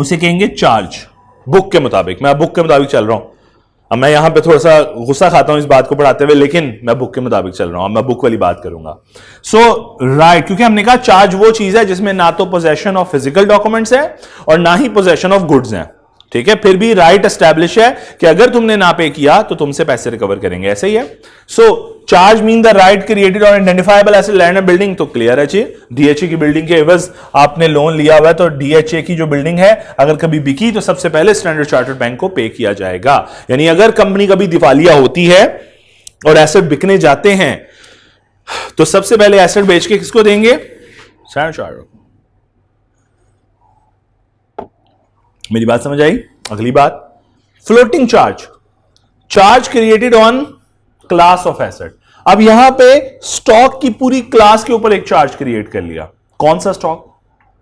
उसे कहेंगे चार्ज बुक के मुताबिक मैं बुक के मुताबिक चल रहा हूं अब मैं यहां पे थोड़ा सा गुस्सा खाता हूं इस बात को पढ़ाते हुए लेकिन मैं बुक के मुताबिक चल रहा हूं मैं बुक वाली बात करूंगा सो so, राइट right, क्योंकि हमने कहा चार्ज वो चीज है जिसमें ना तो पोजेशन ऑफ फिजिकल डॉक्यूमेंट्स है और ना ही पोजेशन ऑफ गुड्स हैं ठीक है फिर भी राइट right एस्टेब्लिश है कि अगर तुमने ना पे किया तो तुमसे पैसे रिकवर करेंगे ऐसे ही है so charge mean the right created और आइडेंटिफाइबल ऐसे लैंड एंड बिल्डिंग तो क्लियर है चाहिए डीएचए की बिल्डिंग के एवज आपने लोन लिया हुआ है तो डीएचए की जो बिल्डिंग है अगर कभी बिकी तो सबसे पहले स्टैंडर्ड चार्टर्ड बैंक को पे किया जाएगा यानी अगर कंपनी कभी दिवालिया होती है और एसेट बिकने जाते हैं तो सबसे पहले एसेट बेच के किसको देंगे स्टैंडर्ड चार्टर्ड मेरी बात समझ आई अगली बात floating charge charge created on class of asset अब यहां पे स्टॉक की पूरी क्लास के ऊपर एक चार्ज क्रिएट कर लिया कौन सा स्टॉक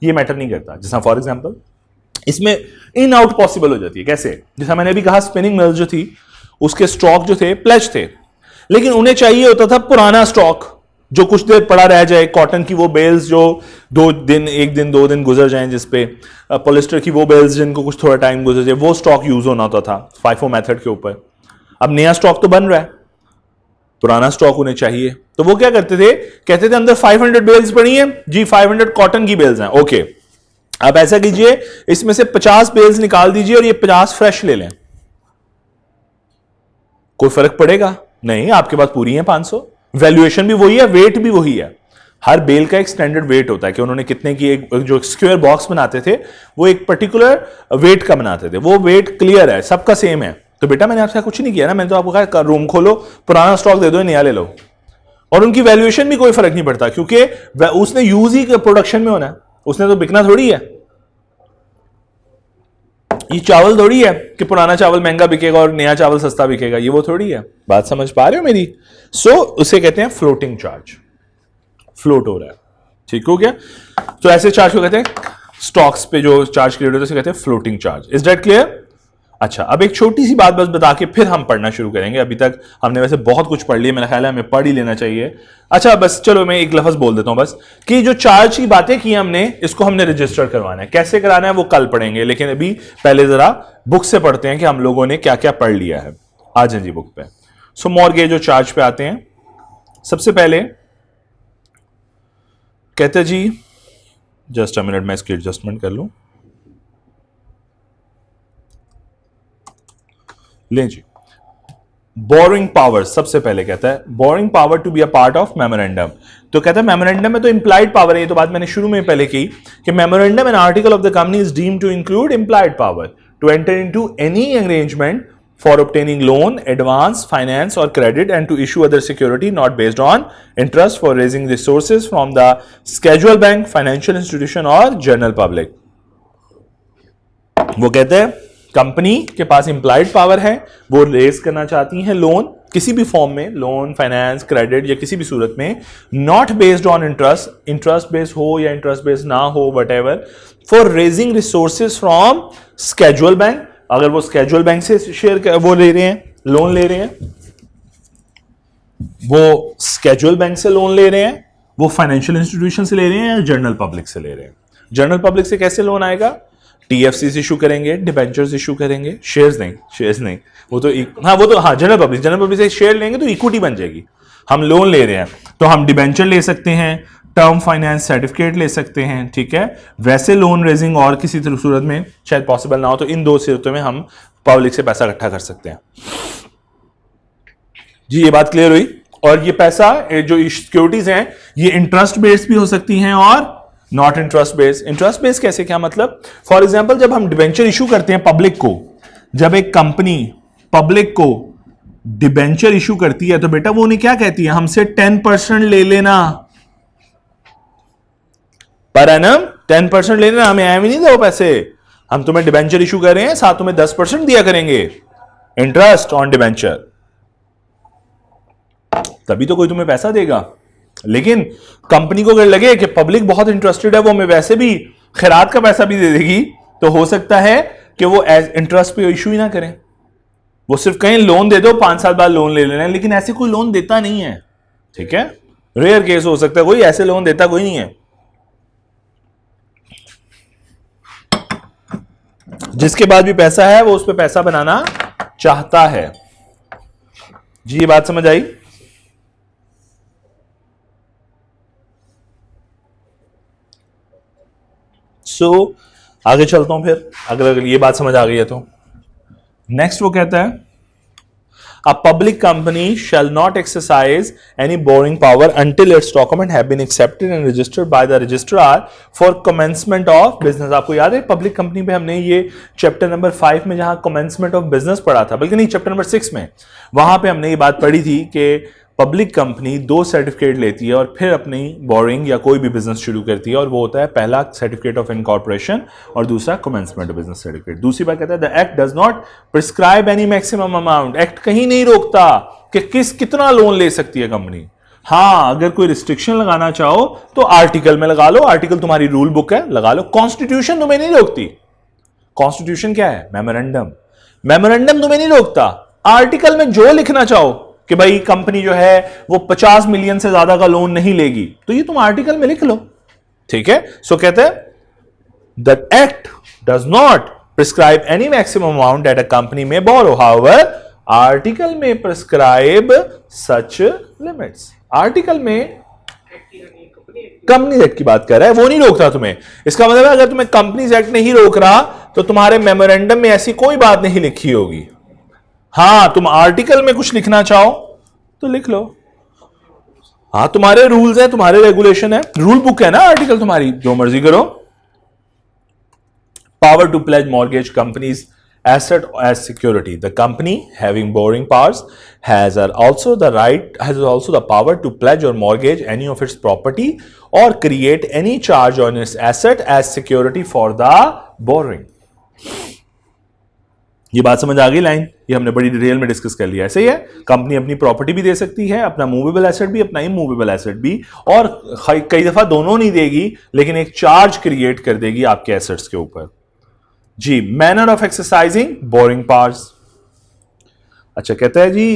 ये मैटर नहीं करता जैसा फॉर एग्जाम्पल इसमें इन आउट पॉसिबल हो जाती है कैसे जैसा मैंने अभी कहा स्पिनिंग मिल जो थी उसके स्टॉक जो थे प्लेज थे लेकिन उन्हें चाहिए होता था पुराना स्टॉक जो कुछ देर पड़ा रह जाए कॉटन की वो बेल्स जो दो दिन एक दिन दो दिन गुजर जाए जिसपे पोलिस्टर की वो बेल्स जिनको कुछ थोड़ा टाइम गुजर जाए वो स्टॉक यूज होना होता तो था फाइफो मेथड के ऊपर अब नया स्टॉक तो बन रहा है पुराना स्टॉक उन्हें चाहिए तो वो क्या करते थे कहते थे अंदर 500 बेल्स पड़ी हैं जी 500 कॉटन की बेल्स हैं ओके अब ऐसा कीजिए इसमें से 50 बेल्स निकाल दीजिए और ये 50 फ्रेश ले लें कोई फर्क पड़ेगा नहीं आपके पास पूरी है वैल्यूएशन भी वही है वेट भी वही है हर बेल का एक स्टैंडर्ड वेट होता है कि उन्होंने कितने की एक जो स्क्वायर बॉक्स बनाते थे वो एक पर्टिकुलर वेट का बनाते थे वो वेट क्लियर है सबका सेम है तो बेटा मैंने आपसे कुछ नहीं किया ना मैंने तो आपको कहा रूम खोलो पुराना स्टॉक दे दो नया ले लो और उनकी वैल्यूएशन भी कोई फर्क नहीं पड़ता क्योंकि उसने यूज ही प्रोडक्शन में होना है उसने तो बिकना थोड़ी है ये चावल थोड़ी है कि पुराना चावल महंगा बिकेगा और नया चावल सस्ता बिकेगा ये वो थोड़ी है बात समझ पा रहे हो मेरी सो so, उसे कहते हैं फ्लोटिंग चार्ज फ्लोट हो रहा है ठीक हो गया तो ऐसे चार्ज को कहते हैं स्टॉक्स पे जो चार्ज क्रिएट होते हैं उसे कहते हैं floating charge is that clear अच्छा अब एक छोटी सी बात बस बता के फिर हम पढ़ना शुरू करेंगे अभी तक हमने वैसे बहुत कुछ पढ़ लिया मेरा ख्याल है हमें पढ़ ही लेना चाहिए अच्छा बस चलो मैं एक लफ्ज़ बोल देता हूँ बस कि जो चार्ज की बातें की हमने इसको हमने रजिस्टर करवाना है कैसे कराना है वो कल पढ़ेंगे लेकिन अभी पहले ज़रा बुक से पढ़ते हैं कि हम लोगों ने क्या क्या पढ़ लिया है आ जाए जी बुक पे सो मॉर्गेज जो चार्ज पे आते हैं सबसे पहले कहते जी जस्ट अ मिनट मैं इसकी एडजस्टमेंट कर लूँ लें जी बोरिंग पावर सबसे पहले कहता है borrowing power to be a part of memorandum तो कहता है मेमोरेंडम में तो इंप्लाइड पावर है ये तो बात मैंने शुरू में पहले की कि memorandum and article of the company is deem to include implied power to enter into any arrangement for obtaining loan advance finance और credit and to issue other security not based on interest for raising resources from the scheduled bank financial institution और general public वो कहते हैं company के पास implied power है वो raise करना चाहती है लोन किसी भी फॉर्म में लोन फाइनेंस क्रेडिट या किसी भी सूरत में not based on interest interest based हो या इंटरेस्ट बेस्ड ना हो whatever for raising resources from scheduled bank अगर वो स्केजुअल बैंक से शेयर वो ले रहे हैं लोन ले रहे हैं वो स्केजुअल बैंक से लोन ले रहे हैं वो फाइनेंशियल इंस्टीट्यूशन से ले रहे हैं या जनरल पब्लिक से ले रहे हैं जनरल पब्लिक से कैसे लोन आएगा टीएफसी एफ इशू करेंगे डिबेंचर्स इशू करेंगे शेयर्स नहीं शेयर्स नहीं वो तो e- हाँ वो तो हाँ जनरल पब्लिक जनरल पब्लिक से शेयर लेंगे तो इक्विटी बन जाएगी हम लोन ले रहे हैं तो हम डिबेंचर ले सकते हैं टर्म फाइनेंस सर्टिफिकेट ले सकते हैं ठीक है वैसे लोन रेजिंग और किसी सूरत में शायद पॉसिबल ना हो तो इन दो सूरतों में हम पब्लिक से पैसा इकट्ठा कर सकते हैं जी ये बात क्लियर हुई और ये पैसा जो सिक्योरिटीज हैं ये इंटरेस्ट बेस्ड भी हो सकती हैं और not interest base interest base कैसे क्या मतलब फॉर एग्जाम्पल जब हम डिबेंचर इशू करते हैं पब्लिक को जब एक कंपनी पब्लिक को डिबेंचर इशू करती है तो बेटा वो उन्हें क्या कहती है हमसे टेन परसेंट ले लेना पर एनम टेन परसेंट ले लेना हमें आए भी नहीं दो पैसे हम तुम्हें डिबेंचर इशू कर रहे हैं साथ तुम्हें दस परसेंट दिया करेंगे इंटरेस्ट ऑन डिबेंचर तभी तो कोई तुम्हें पैसा देगा लेकिन कंपनी को अगर लगे कि पब्लिक बहुत इंटरेस्टेड है वो हमें वैसे भी खैरात का पैसा भी दे देगी तो हो सकता है कि वो एज इंटरेस्ट पे इशू ही ना करें वो सिर्फ कहीं लोन दे दो पांच सात बार लोन ले लेना है लेकिन ऐसे कोई लोन देता नहीं है ठीक है रेयर केस हो सकता है कोई ऐसे लोन देता कोई नहीं है जिसके बाद भी पैसा है वो उस पर पैसा बनाना चाहता है जी ये बात समझ आई सो so, आगे चलता हूं फिर अगर अगर ये बात समझ आ गई है तो नेक्स्ट वो कहता है a public company shall not exercise any borrowing power until its document have been accepted and registered by the registrar for commencement of business आपको याद है पब्लिक कंपनी पे हमने ये चैप्टर नंबर फाइव में जहां कमेंसमेंट ऑफ बिजनेस पढ़ा था बल्कि नहीं चैप्टर नंबर सिक्स में वहां पे हमने ये बात पढ़ी थी कि पब्लिक कंपनी दो सर्टिफिकेट लेती है और फिर अपनी बोरिंग या कोई भी बिजनेस शुरू करती है और वो होता है पहला सर्टिफिकेट ऑफ इनकॉर्पोरेशन और दूसरा कमेंसमेंट ऑफ बिजनेस सर्टिफिकेट दूसरी बात कहता है the act does not prescribe any maximum amount act कहीं नहीं रोकता कि किस कितना लोन ले सकती है कंपनी हाँ अगर कोई रिस्ट्रिक्शन लगाना चाहो तो आर्टिकल में लगा लो आर्टिकल तुम्हारी रूल बुक है लगा लो कॉन्स्टिट्यूशन तुम्हें नहीं रोकती कॉन्स्टिट्यूशन क्या है मेमोरेंडम मेमोरेंडम तुम्हें नहीं रोकता आर्टिकल में जो लिखना चाहो कि भाई कंपनी जो है वो 50 मिलियन से ज्यादा का लोन नहीं लेगी तो ये तुम आर्टिकल में लिख लो ठीक है सो कहते हैं the act does not prescribe any maximum amount at a company may borrow however article may prescribe such limits article में कंपनी एक्ट की बात कर रहा है वो नहीं रोकता तुम्हें इसका मतलब अगर तुम्हें कंपनी एक्ट नहीं रोक रहा तो तुम्हारे मेमोरेंडम में ऐसी कोई बात नहीं लिखी होगी हां तुम आर्टिकल में कुछ लिखना चाहो तो लिख लो हाँ तुम्हारे रूल्स हैं तुम्हारे रेगुलेशन है रूल बुक है ना आर्टिकल तुम्हारी जो मर्जी करो power to pledge mortgage companies asset as security the company having borrowing powers has also the right has also the power to pledge और mortgage any of its property और create any charge on its asset as security for the borrowing ये बात समझ आ गई line ये हमने बड़ी डिटेल में डिस्कस कर लिया ऐसे ही है कंपनी अपनी प्रॉपर्टी भी दे सकती है अपना मूवेबल एसेट भी अपना इमूवेबल एसेट भी और कई दफा दोनों नहीं देगी लेकिन एक चार्ज क्रिएट कर देगी आपके एसेट्स के ऊपर जी manner of exercising borrowing powers अच्छा कहता है जी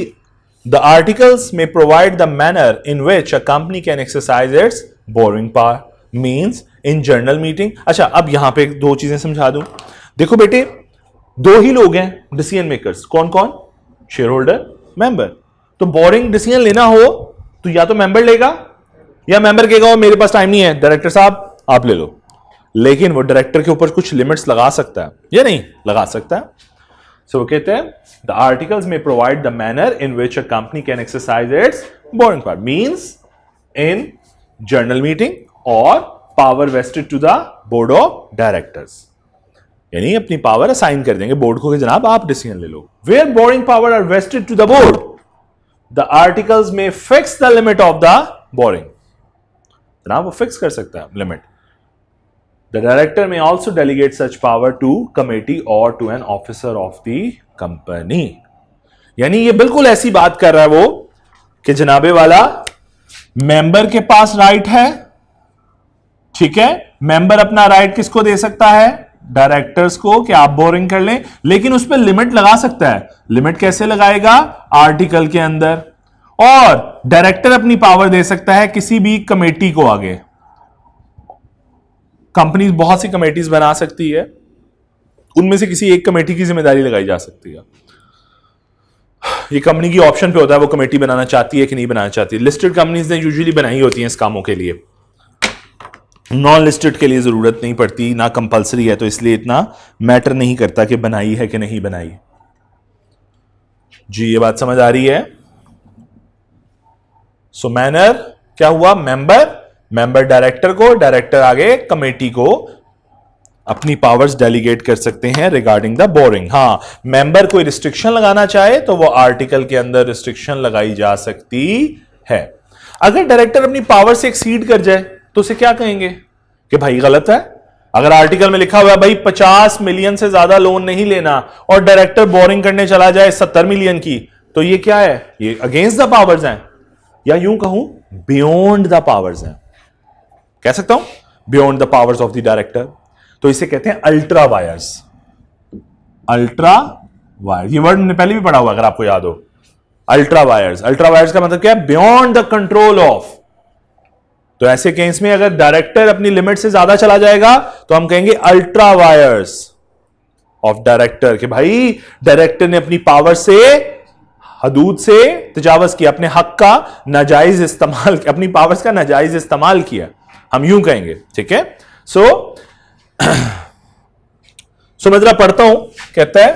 the articles may provide the manner in which a company can exercise its borrowing power means in general meeting अच्छा अब यहां पे दो चीजें समझा दूं देखो बेटे दो ही लोग हैं डिसीजन मेकर्स कौन कौन शेयर होल्डर मेंबर तो बोरिंग डिसीजन लेना हो तो या तो मेंबर लेगा या मेंबर कहेगा मेरे पास टाइम नहीं है डायरेक्टर साहब आप ले लो लेकिन वो डायरेक्टर के ऊपर कुछ लिमिट्स लगा सकता है या नहीं लगा सकता है सो so, कहते हैं the articles may provide the manner in which a company can exercise its borrowing power means in general meeting और power vested to the board of directors यानी अपनी पावर असाइन कर देंगे बोर्ड को कि जनाब आप डिसीजन ले लो where borrowing power are vested to the board the articles may fix the limit of the borrowing जनाब वो फिक्स कर सकता है limit the director may also delegate such power to committee और to an officer of the company यानी ये बिल्कुल ऐसी बात कर रहा है वो कि जनाबे वाला मेंबर के पास राइट है ठीक है मेंबर अपना राइट किसको दे सकता है डायरेक्टर्स को कि आप बोरिंग कर लें लेकिन उस पर लिमिट लगा सकता है लिमिट कैसे लगाएगा आर्टिकल के अंदर और डायरेक्टर अपनी पावर दे सकता है किसी भी कमेटी को आगे कंपनी बहुत सी कमेटीज बना सकती है उनमें से किसी एक कमेटी की जिम्मेदारी लगाई जा सकती है ये कंपनी की ऑप्शन पे होता है वो कमेटी बनाना चाहती है कि नहीं बनाना चाहती लिस्टेड कंपनीज ने यूजुअली बनाई होती हैं इस कामों के लिए नॉन लिस्टेड के लिए ज़रूरत नहीं पड़ती ना कंपलसरी है तो इसलिए इतना मैटर नहीं करता कि बनाई है कि नहीं बनाई जी ये बात समझ आ रही है सो so, मैनर क्या हुआ मेंबर मेंबर डायरेक्टर को डायरेक्टर आगे कमेटी को अपनी पावर्स डेलीगेट कर सकते हैं रिगार्डिंग द बोरिंग हाँ मेंबर कोई रिस्ट्रिक्शन लगाना चाहे तो वो आर्टिकल के अंदर रिस्ट्रिक्शन लगाई जा सकती है अगर डायरेक्टर अपनी पावर से एक्सीड कर जाए तो उसे क्या कहेंगे कि भाई गलत है अगर आर्टिकल में लिखा हुआ है भाई 50 मिलियन से ज्यादा लोन नहीं लेना और डायरेक्टर बोरिंग करने चला जाए 70 मिलियन की तो ये क्या है ये अगेंस्ट द पावर्स हैं या यूं कहूं बियॉन्ड द पावर्स हैं कह सकता हूं beyond the powers of the director तो इसे कहते हैं अल्ट्रा वायर्स अल्ट्रा वायर ये वर्ड मैंने पहले भी पढ़ा हुआ अगर आपको याद हो अल्ट्रा वायर्स अल्ट्रा वायर्स का मतलब क्या है बियॉन्ड द कंट्रोल ऑफ तो ऐसे केस में अगर डायरेक्टर अपनी लिमिट से ज्यादा चला जाएगा तो हम कहेंगे अल्ट्रा वायर्स ऑफ डायरेक्टर कि भाई डायरेक्टर ने अपनी पावर से हदूद से तजावज किया अपने हक का नाजायज इस्तेमाल अपनी पावर्स का नाजायज इस्तेमाल किया हम यूं कहेंगे ठीक है सो सो <clears throat> मैं जरा पढ़ता हूं कहता है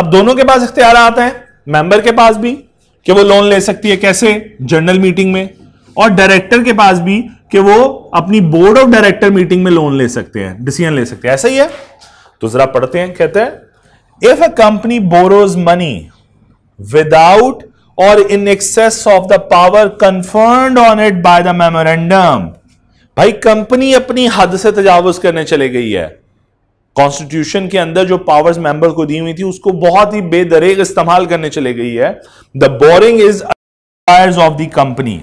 अब दोनों के पास इख्तियार आते हैं मेंबर के पास भी कि वो लोन ले सकती है कैसे जनरल मीटिंग में और डायरेक्टर के पास भी कि वो अपनी बोर्ड ऑफ डायरेक्टर मीटिंग में लोन ले सकते हैं डिसीजन ले सकते हैं ऐसा ही है तो जरा पढ़ते हैं कहते हैं if a company borrows money without और in excess of the power confirm on it by the memorandum भाई कंपनी अपनी हद से तजावज करने चले गई है कॉन्स्टिट्यूशन के अंदर जो पावर्स मेंबर को दी हुई थी उसको बहुत ही बेदरेग इस्तेमाल करने चले गई है the borrowing is of the company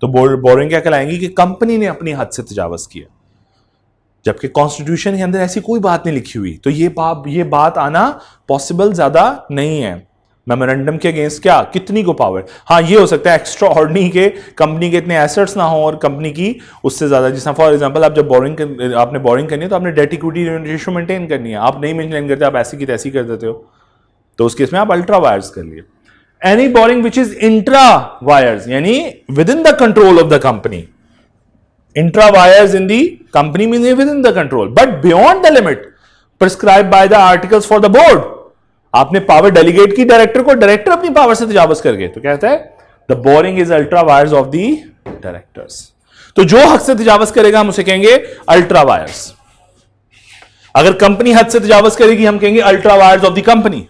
तो बोरिंग क्या कहलाएंगी कि कंपनी ने अपने हद से तजावज किया जबकि कॉन्स्टिट्यूशन के अंदर ऐसी कोई बात नहीं लिखी हुई तो ये बात ये बात आना पॉसिबल ज्यादा नहीं है मेमोरेंडम के अगेंस्ट क्या कितनी को पावर हाँ ये हो सकता है एक्स्ट्रा ऑर्डनी के कंपनी के इतने एसेट्स ना हो और कंपनी की उससे ज्यादा जिसमें फॉर एग्जांपल आप जब बोरिंग आपने बोरिंग करनी है तो आपने डेट इक्विटी रेशो मेंटेन करनी है आप नहीं मेंटेन करते आप ऐसी की तैसी कर देते हो तो उस केस में आप अल्ट्रा वायर्स कर लिए any borrowing which is intra wires yani within the control of the company intra wires in the company means within the control but beyond the limit prescribed by the articles for the board आपने power delegate की director को director अपनी power से तजावज कर गए तो कहता है the borrowing is ultra vires of the directors तो जो हद से तजावज करेगा हम उसे कहेंगे अल्ट्रा वायर्स अगर कंपनी हद से तजावज करेगी हम कहेंगे ultra vires of the company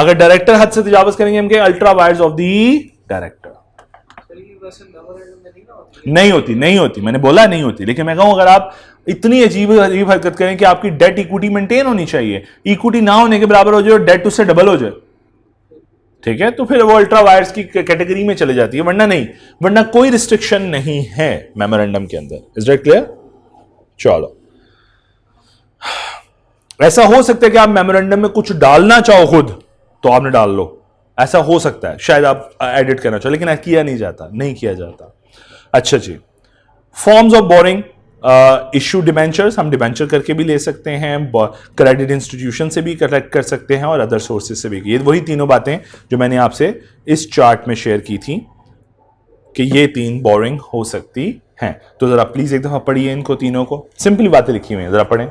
अगर डायरेक्टर हद से तजावज तो करेंगे हम ultra vires of the director नहीं होती नहीं होती मैंने बोला नहीं होती लेकिन मैं कहूं अगर आप इतनी अजीब अजीब हरकत करें कि आपकी डेट इक्विटी मेंटेन होनी चाहिए इक्विटी ना होने के बराबर हो जाए और डेट उससे डबल हो जाए ठीक है तो फिर वो अल्ट्रा वायर्स की कैटेगरी में चले जाती है वरना नहीं वरना कोई रिस्ट्रिक्शन नहीं है मेमोरेंडम के अंदर इज डेट क्लियर चलो ऐसा हो सकता है कि आप मेमोरेंडम में कुछ डालना चाहो खुद तो आपने डाल लो ऐसा हो सकता है शायद आप एडिट करना चाहो लेकिन किया नहीं जाता नहीं किया जाता अच्छा जी forms of borrowing issue debentures हम डिबेंचर करके भी ले सकते हैं क्रेडिट इंस्टीट्यूशन से भी कलेक्ट कर सकते हैं और अदर सोर्सेज से भी ये वही तीनों बातें जो मैंने आपसे इस चार्ट में शेयर की थी कि ये तीन बोरिंग हो सकती हैं तो ज़रा प्लीज़ एक दफ़ा पढ़िए इनको तीनों को सिंपली बातें लिखी हुई हैं ज़रा पढ़ें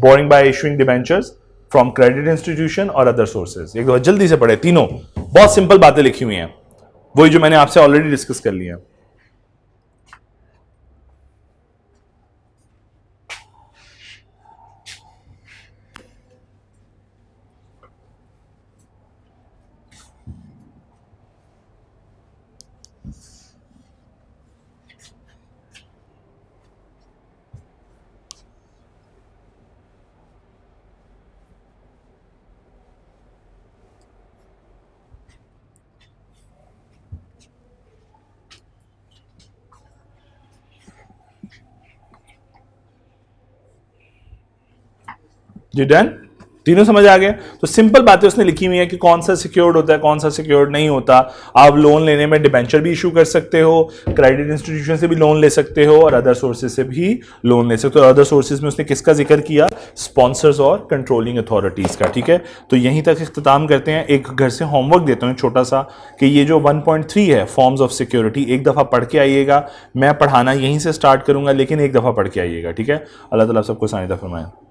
borrowing by issuing debentures from credit institution और अदर सोर्सेज एक बहुत तो जल्दी से पढ़े तीनों बहुत सिंपल बातें लिखी हुई हैं वही जो मैंने आपसे ऑलरेडी डिस्कस कर ली है जी डन तीनों समझ आ गया तो सिंपल बातें उसने लिखी हुई है कि कौन सा सिक्योर्ड होता है कौन सा सिक्योर्ड नहीं होता आप लोन लेने में डिबेंचर भी इशू कर सकते हो क्रेडिट इंस्टीट्यूशन से भी लोन ले सकते हो और अदर सोर्सेज से भी लोन ले सकते हो अदर सोर्सेज में उसने किसका जिक्र किया स्पॉन्सर्स और कंट्रोलिंग अथॉरिटीज़ का ठीक है तो यहीं तक इख्ताम करते हैं एक घर से होमवर्क देता हूँ छोटा सा कि ये जो वन है फॉर्म्स ऑफ सिक्योरिटी एक दफ़ा पढ़ के आइएगा मैं पढ़ाना यहीं से स्टार्ट करूंगा लेकिन एक दफ़ा पढ़ के आइएगा ठीक है अल्लाह तला सबको सानिदा मैं